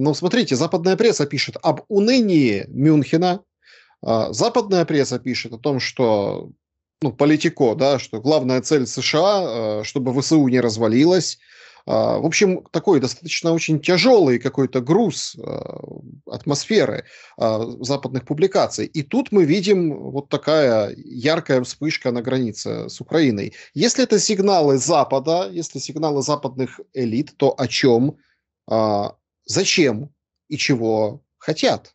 Но ну, смотрите, западная пресса пишет об унынии Мюнхена, а, западная пресса пишет о том, что ну, политико, да, что главная цель США, а, чтобы ВСУ не развалилась. А, в общем, такой достаточно очень тяжелый какой-то груз атмосферы западных публикаций. И тут мы видим вот такая яркая вспышка на границе с Украиной. Если это сигналы Запада, если сигналы западных элит, то о чем зачем и чего хотят.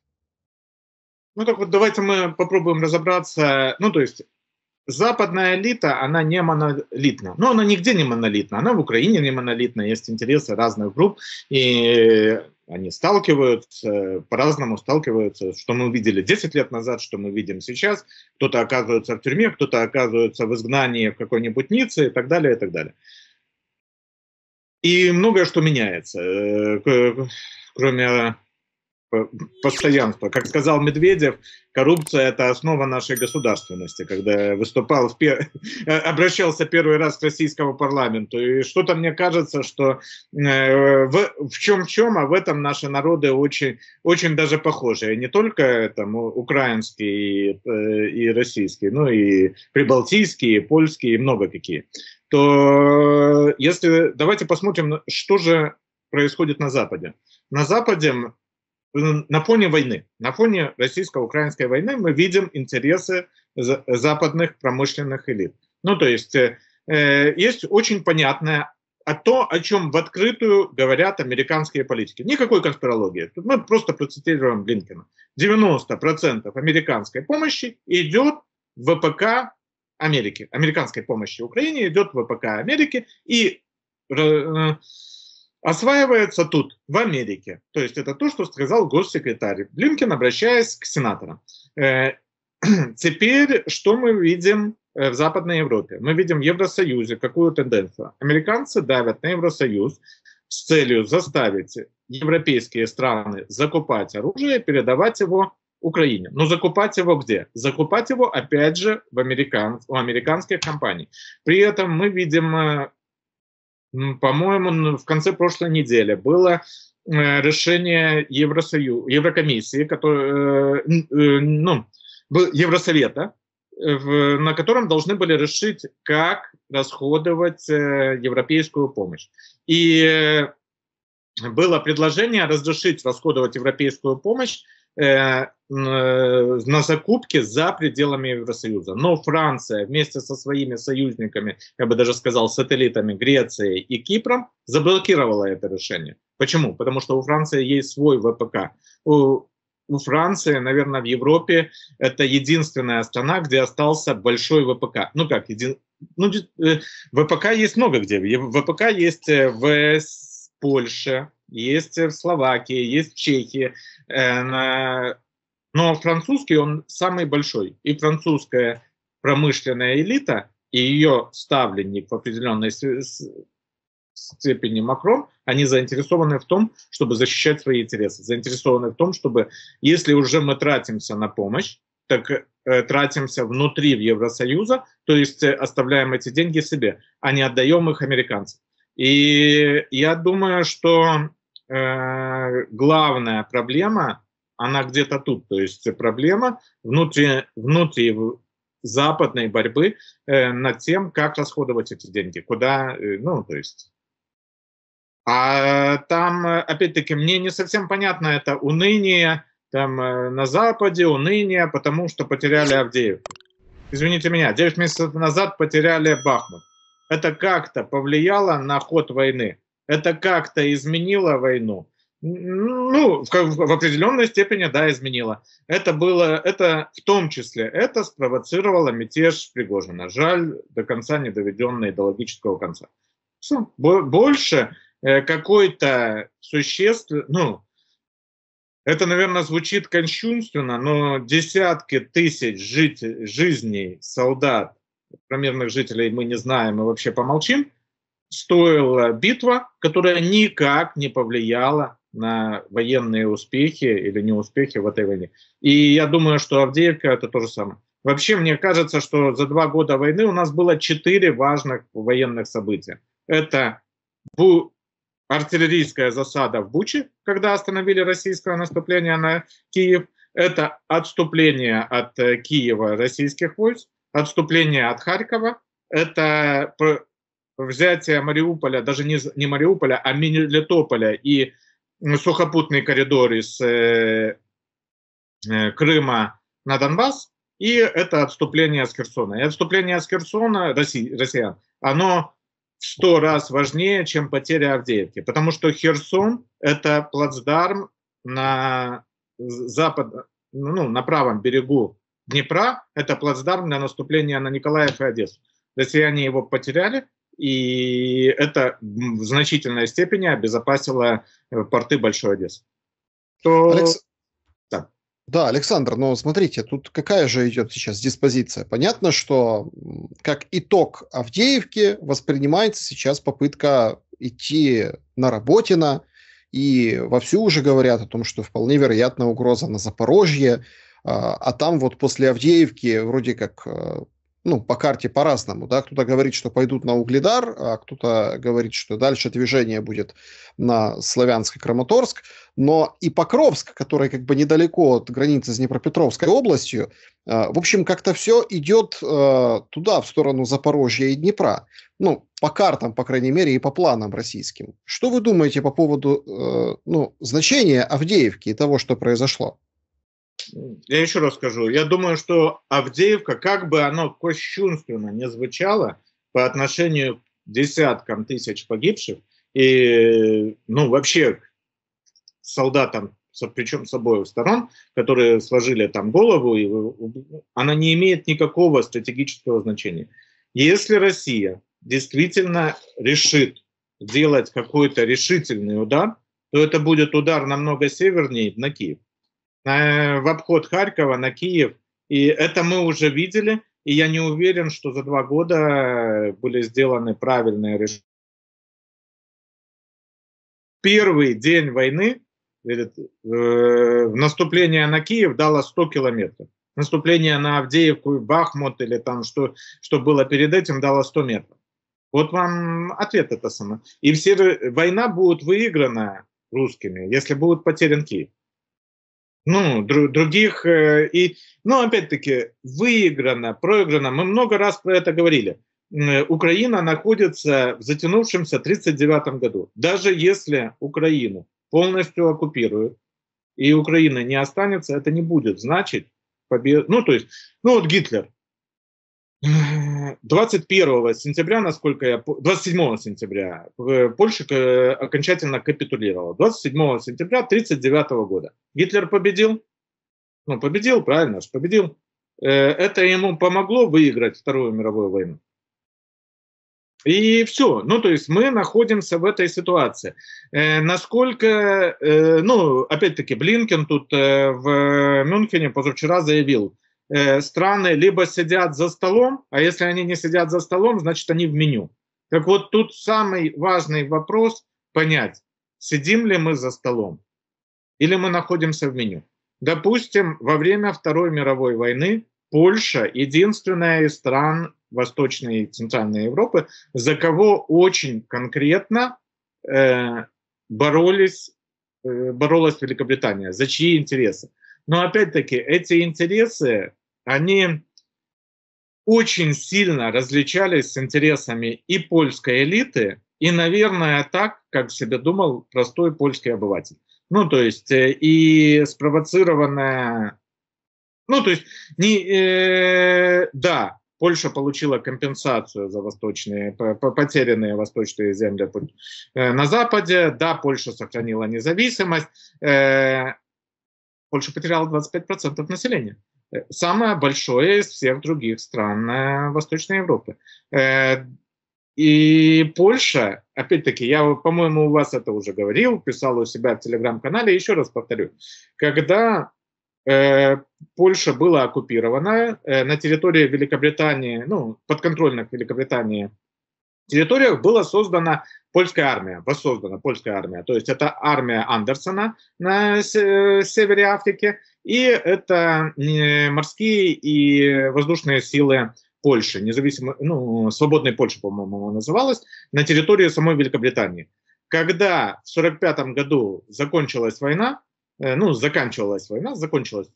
Ну так вот, давайте мы попробуем разобраться. Ну то есть западная элита, она не монолитна. Но она нигде не монолитна. Она в Украине не монолитна. Есть интересы разных групп. И они сталкиваются, по-разному сталкиваются, что мы видели 10 лет назад, что мы видим сейчас. Кто-то оказывается в тюрьме, кто-то оказывается в изгнании в какой-нибудь нице и так далее, и так далее. И многое что меняется, э, э, кроме постоянство. Как сказал Медведев, коррупция – это основа нашей государственности. Когда выступал, в пер... Э, обращался первый раз к российскому парламенту. И что-то мне кажется, что э, в, в чем-чем, а в этом наши народы очень, очень даже похожи. И не только там, украинский и, э, и российский, но и прибалтийские, и польский, и много какие. То если давайте посмотрим, что же происходит на Западе. На Западе ну, на фоне войны, на фоне российско-украинской войны мы видим интересы западных промышленных элит. Ну, то есть э, есть очень понятное а то, о чем в открытую говорят американские политики. Никакой конспирологии. Тут мы просто процитируем Блинкина. 90% американской помощи идет в ВПК Америки. Американской помощи Украине идет в ВПК Америки. И э, осваивается тут, в Америке. То есть это то, что сказал госсекретарь Блинкен, обращаясь к сенаторам. Э, теперь что мы видим э, в Западной Европе? Мы видим в Евросоюзе какую тенденцию. Американцы давят на Евросоюз с целью заставить европейские страны закупать оружие, передавать его Украине. Но закупать его где? Закупать его, опять же, в американ... у американских компаний. При этом мы видим э, по-моему, ну, в конце прошлой недели было э, решение Евросоюз, Еврокомиссии, которое, э, э, ну, Евросовета, в, на котором должны были решить, как расходовать э, европейскую помощь. И э, было предложение разрешить расходовать европейскую помощь Э, э, на закупки за пределами Евросоюза. Но Франция вместе со своими союзниками, я бы даже сказал, сателлитами Греции и Кипром, заблокировала это решение. Почему? Потому что у Франции есть свой ВПК. У, у Франции, наверное, в Европе это единственная страна, где остался большой ВПК. Ну как, един... ну, э, ВПК есть много где. ВПК есть в Польше, есть в Словакии, есть в Чехии. Э, но французский он самый большой. И французская промышленная элита и ее ставленник в определенной степени Макрон, они заинтересованы в том, чтобы защищать свои интересы, заинтересованы в том, чтобы, если уже мы тратимся на помощь, так э, тратимся внутри в Евросоюза, то есть э, оставляем эти деньги себе, а не отдаем их американцам. И я думаю, что Э, главная проблема, она где-то тут. То есть проблема внутри, внутри западной борьбы э, над тем, как расходовать эти деньги, куда, э, ну, то есть. А там, опять-таки, мне не совсем понятно это уныние там э, на Западе, уныние, потому что потеряли Авдеевку. Извините меня, 9 месяцев назад потеряли Бахмут. Это как-то повлияло на ход войны это как-то изменило войну? Ну, в, в определенной степени, да, изменило. Это было, это в том числе, это спровоцировало мятеж Пригожина. Жаль, до конца не доведенный до логического конца. Все. Больше э, какой-то существенный, ну, это, наверное, звучит кончунственно, но десятки тысяч жить, жизней солдат, мирных жителей мы не знаем, мы вообще помолчим – стоила битва, которая никак не повлияла на военные успехи или неуспехи в этой войне. И я думаю, что Авдеевка это то же самое. Вообще, мне кажется, что за два года войны у нас было четыре важных военных события. Это бу артиллерийская засада в Буче, когда остановили российское наступление на Киев. Это отступление от э, Киева российских войск, отступление от Харькова, это взятие Мариуполя, даже не, не Мариуполя, а Мелитополя и сухопутные коридоры с э, э, Крыма на Донбасс, и это отступление с Херсона. И отступление с Херсона России, россиян, оно в сто раз важнее, чем потеря Авдеевки, потому что Херсон – это плацдарм на, запад, ну, ну, на правом берегу Днепра, это плацдарм для наступления на Николаев и Одессу. Россияне его потеряли – и это в значительной степени обезопасило э, порты Большой Одессы. То... Алекс... Да. да, Александр, но смотрите, тут какая же идет сейчас диспозиция? Понятно, что как итог Авдеевки воспринимается сейчас попытка идти на Работина, и вовсю уже говорят о том, что вполне вероятна угроза на Запорожье, а, а там вот после Авдеевки вроде как э, ну, по карте по-разному, да, кто-то говорит, что пойдут на Угледар, а кто-то говорит, что дальше движение будет на Славянск и Краматорск, но и Покровск, который как бы недалеко от границы с Днепропетровской областью, э, в общем, как-то все идет э, туда, в сторону Запорожья и Днепра, ну, по картам, по крайней мере, и по планам российским. Что вы думаете по поводу, э, ну, значения Авдеевки и того, что произошло? я еще раз скажу, я думаю, что Авдеевка, как бы оно кощунственно не звучало по отношению к десяткам тысяч погибших и, ну, вообще солдатам, причем с обоих сторон, которые сложили там голову, и она не имеет никакого стратегического значения. Если Россия действительно решит делать какой-то решительный удар, то это будет удар намного севернее на Киев. Э, в обход Харькова на Киев. И это мы уже видели, и я не уверен, что за два года э, были сделаны правильные решения. Первый день войны в э, наступление на Киев дало 100 километров. Наступление на Авдеевку, Бахмут или там, что, что было перед этим, дало 100 метров. Вот вам ответ это сама. И все, война будет выиграна русскими, если будет потерян Киев. Ну, друг, других, э, и, ну, опять-таки, выиграно, проиграно, мы много раз про это говорили. Э, Украина находится в затянувшемся 1939 году. Даже если Украину полностью оккупируют, и Украина не останется, это не будет значить победу. Ну, то есть, ну вот Гитлер. 21 сентября, насколько я... 27 сентября э, Польша э, окончательно капитулировала. 27 сентября 1939 года. Гитлер победил? Ну, победил, правильно же, победил. Э, это ему помогло выиграть Вторую мировую войну. И все. Ну, то есть мы находимся в этой ситуации. Э, насколько, э, ну, опять-таки, Блинкен тут э, в Мюнхене позавчера заявил, Э, страны либо сидят за столом, а если они не сидят за столом, значит они в меню. Так вот тут самый важный вопрос понять, сидим ли мы за столом или мы находимся в меню. Допустим, во время Второй мировой войны Польша единственная из стран Восточной и Центральной Европы, за кого очень конкретно э, боролись, э, боролась Великобритания, за чьи интересы. Но опять-таки эти интересы, они очень сильно различались с интересами и польской элиты, и, наверное, так, как себе думал простой польский обыватель. Ну, то есть, э, и спровоцированная... Ну, то есть, не, э, да, Польша получила компенсацию за восточные, потерянные восточные земли э, на Западе. Да, Польша сохранила независимость. Э, Польша потеряла 25% населения. Э, самое большое из всех других стран э, Восточной Европы. Э, и Польша, опять-таки, я, по-моему, у вас это уже говорил, писал у себя в телеграм-канале, еще раз повторю, когда э, Польша была оккупирована э, на территории Великобритании, ну, подконтрольных Великобритании территориях была создана польская армия, воссоздана польская армия. То есть это армия Андерсона на севере Африки, и это э, морские и воздушные силы Польши, независимо, ну, свободной Польши, по-моему, называлась, на территории самой Великобритании. Когда в 1945 году закончилась война, э, ну, заканчивалась война, закончилась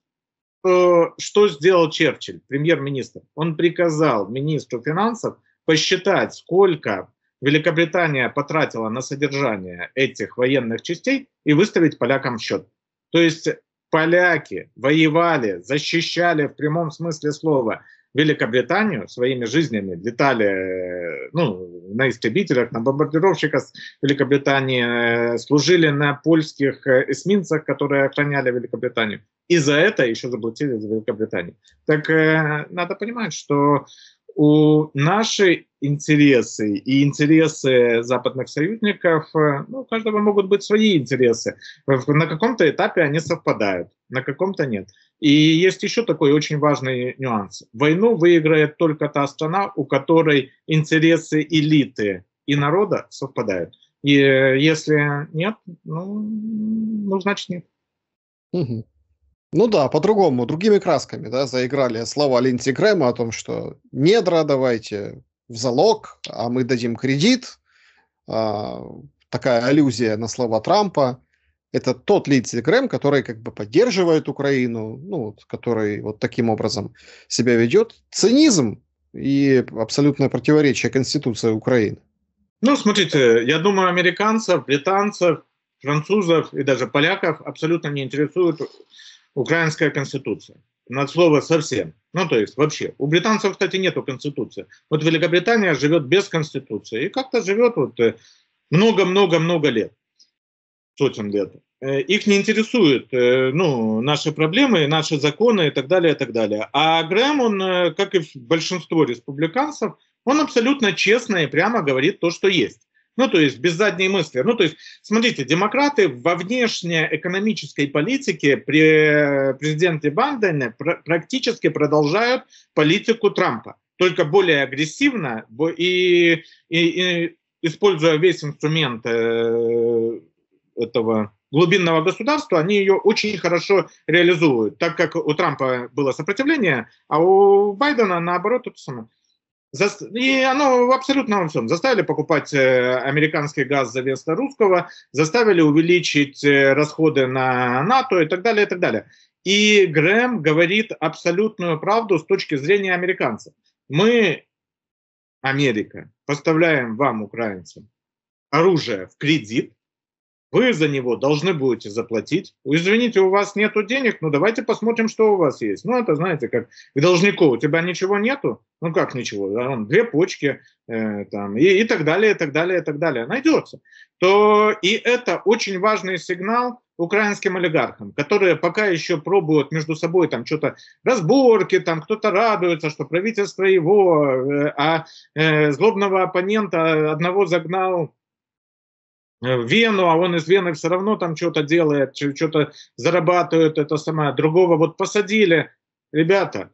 э, что сделал Черчилль, премьер-министр? Он приказал министру финансов посчитать, сколько Великобритания потратила на содержание этих военных частей и выставить полякам счет. То есть поляки воевали, защищали в прямом смысле слова Великобританию своими жизнями, летали э, ну, на истребителях, на бомбардировщиках Великобритании, э, служили на польских э, эсминцах, которые охраняли Великобританию. И за это еще заплатили за Великобританию. Так надо понимать, что у наши интересы и интересы западных союзников, э, ну, у каждого могут быть свои интересы. Э, на каком-то этапе они совпадают, на каком-то нет. И есть еще такой очень важный нюанс. Войну выиграет только та страна, у которой интересы элиты и народа совпадают. И э, если нет, ну, ну значит нет. Угу. Ну да, по-другому, другими красками, да, заиграли слова Линдси Грэма о том, что недра давайте в залог, а мы дадим кредит. А, такая аллюзия на слова Трампа. Это тот Линдси Грэм, который как бы поддерживает Украину, ну, вот, который вот таким образом себя ведет. Цинизм и абсолютное противоречие Конституции Украины. Ну, смотрите, я думаю, американцев, британцев, французов и даже поляков абсолютно не интересуют украинская конституция. Над слово совсем. Ну, то есть вообще. У британцев, кстати, нету конституции. Вот Великобритания живет без конституции. И как-то живет вот э, много-много-много лет. Сотен лет. Э, их не интересуют э, ну, наши проблемы, наши законы и так далее, и так далее. А Грэм, он, как и большинство республиканцев, он абсолютно честно и прямо говорит то, что есть. Ну, то есть без задней мысли. Ну, то есть, смотрите, демократы во внешней экономической политике при президенте Бандене практически продолжают политику Трампа, только более агрессивно и, и, и используя весь инструмент э, этого глубинного государства, они ее очень хорошо реализуют, так как у Трампа было сопротивление, а у Байдена наоборот то самое. Зас... И оно абсолютно во всем. Заставили покупать э, американский газ за вместо русского, заставили увеличить э, расходы на НАТО и так далее, и так далее. И Грэм говорит абсолютную правду с точки зрения американцев. Мы, Америка, поставляем вам, украинцам, оружие в кредит, вы за него должны будете заплатить. Извините, у вас нет денег, но давайте посмотрим, что у вас есть. Ну это, знаете, как к должнику, у тебя ничего нету? Ну как ничего? Там, две почки э, там, и, и так далее, и так далее, и так далее. Найдется. То и это очень важный сигнал, украинским олигархам, которые пока еще пробуют между собой там что-то разборки, там кто-то радуется, что правительство его, э, а э, злобного оппонента одного загнал Э, Вену, а он из Вены все равно там что-то делает, что-то зарабатывает, это самое. Другого вот посадили, ребята.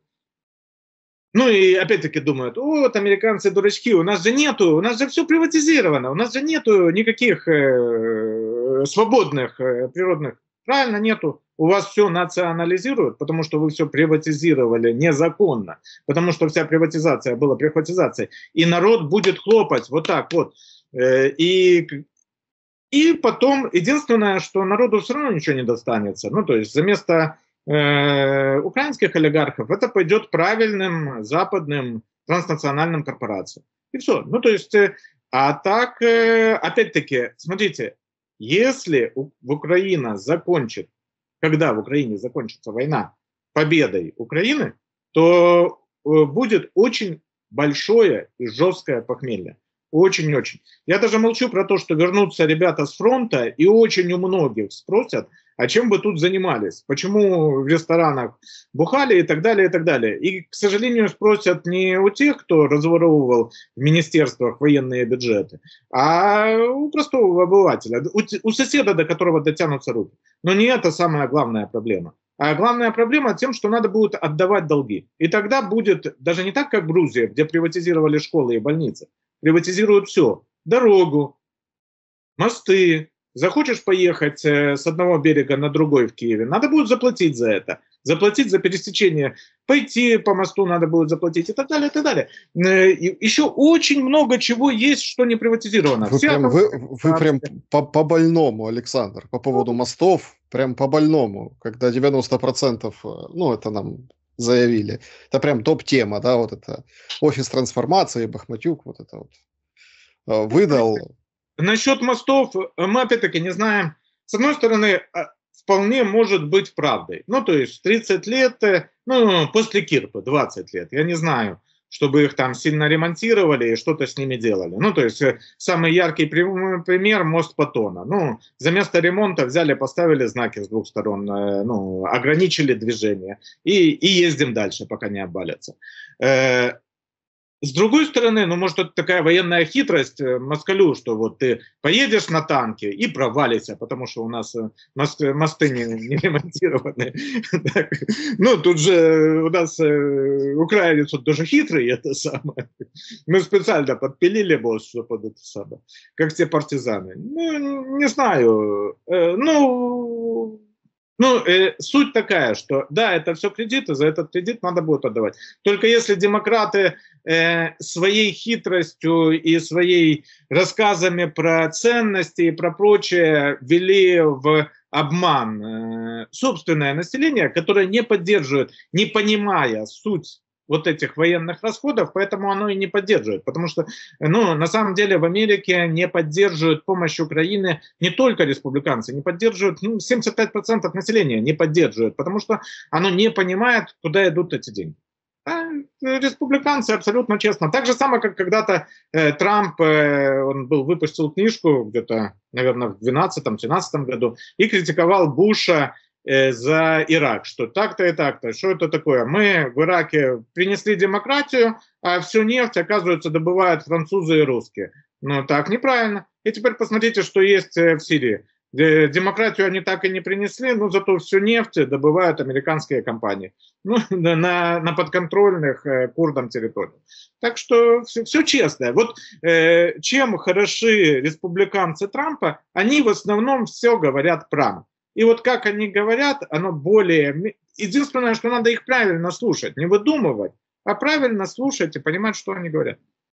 Ну и опять-таки думают, о, вот американцы дурачки, у нас же нету, у нас же все приватизировано, у нас же нету никаких э, свободных э, природных. Правильно, нету. У вас все национализируют, потому что вы все приватизировали незаконно, потому что вся приватизация была приватизацией, И народ будет хлопать вот так вот. Э, и и потом, единственное, что народу все равно ничего не достанется. Ну, то есть, вместо э, украинских олигархов это пойдет правильным западным транснациональным корпорациям. И все. Ну, то есть, э, а так, э, опять-таки, смотрите, если у, в Украина закончит, когда в Украине закончится война победой Украины, то э, будет очень большое и жесткое похмелье. Очень-очень. Я даже молчу про то, что вернутся ребята с фронта, и очень у многих спросят, а чем бы тут занимались? Почему в ресторанах бухали и так далее, и так далее. И, к сожалению, спросят не у тех, кто разворовывал в министерствах военные бюджеты, а у простого обывателя, у, соседа, до которого дотянутся руки. Но не это самая главная проблема. А главная проблема тем, что надо будет отдавать долги. И тогда будет даже не так, как в Грузии, где приватизировали школы и больницы, приватизируют все. Дорогу, мосты. Захочешь поехать э, с одного берега на другой в Киеве, надо будет заплатить за это. Заплатить за пересечение, пойти по мосту надо будет заплатить и так далее, и так далее. Э, Еще очень много чего есть, что не приватизировано. Вы Вся прям, вы, вы прям по, по больному, Александр, по поводу мостов, прям по больному, когда 90%, э, ну это нам заявили. Это прям топ-тема, да, вот это офис трансформации, Бахматюк, вот это вот э, выдал. Насчет мостов э, мы опять-таки не знаем. С одной стороны, э, вполне может быть правдой. Ну, то есть 30 лет, ну, после Кирпы 20 лет, я не знаю чтобы их там сильно ремонтировали и что-то с ними делали. Ну, то есть э, самый яркий пример – мост Патона. Ну, за место ремонта взяли, поставили знаки с двух сторон, э, ну, ограничили движение и, и ездим дальше, пока не обвалятся. Э, с другой стороны, ну, может, это такая военная хитрость э, москалю, что вот ты поедешь на танке и провалишься, потому что у нас э, мост, мосты не, не ремонтированы. Ну, тут же э, у нас украинец вот тоже хитрый, это самое. Мы специально подпилили босс, под это самое, как те партизаны. Ну, не знаю. Ну, ну, э, суть такая, что да, это все кредиты, за этот кредит надо будет отдавать. Только если демократы э, своей хитростью и своей рассказами про ценности и про прочее вели в обман э, собственное население, которое не поддерживает, не понимая суть вот этих военных расходов, поэтому оно и не поддерживает. Потому что, ну, на самом деле в Америке не поддерживают помощь Украины не только республиканцы, не поддерживают, ну, 75% населения не поддерживают, потому что оно не понимает, куда идут эти деньги. А республиканцы абсолютно честно. Так же самое, как когда-то э, Трамп, э, он был, выпустил книжку где-то, наверное, в 2012-2013 году и критиковал Буша Э, за Ирак, что так-то и так-то, что это такое. Мы в Ираке принесли демократию, а всю нефть, оказывается, добывают французы и русские. Ну, так неправильно. И теперь посмотрите, что есть э, в Сирии. Демократию они так и не принесли, но зато всю нефть добывают американские компании ну, на, на подконтрольных э, курдам территориях. Так что все, все честно. Вот э, чем хороши республиканцы Трампа, они в основном все говорят прямо. И вот как они говорят, оно более... Единственное, что надо их правильно слушать, не выдумывать, а правильно слушать и понимать, что они говорят.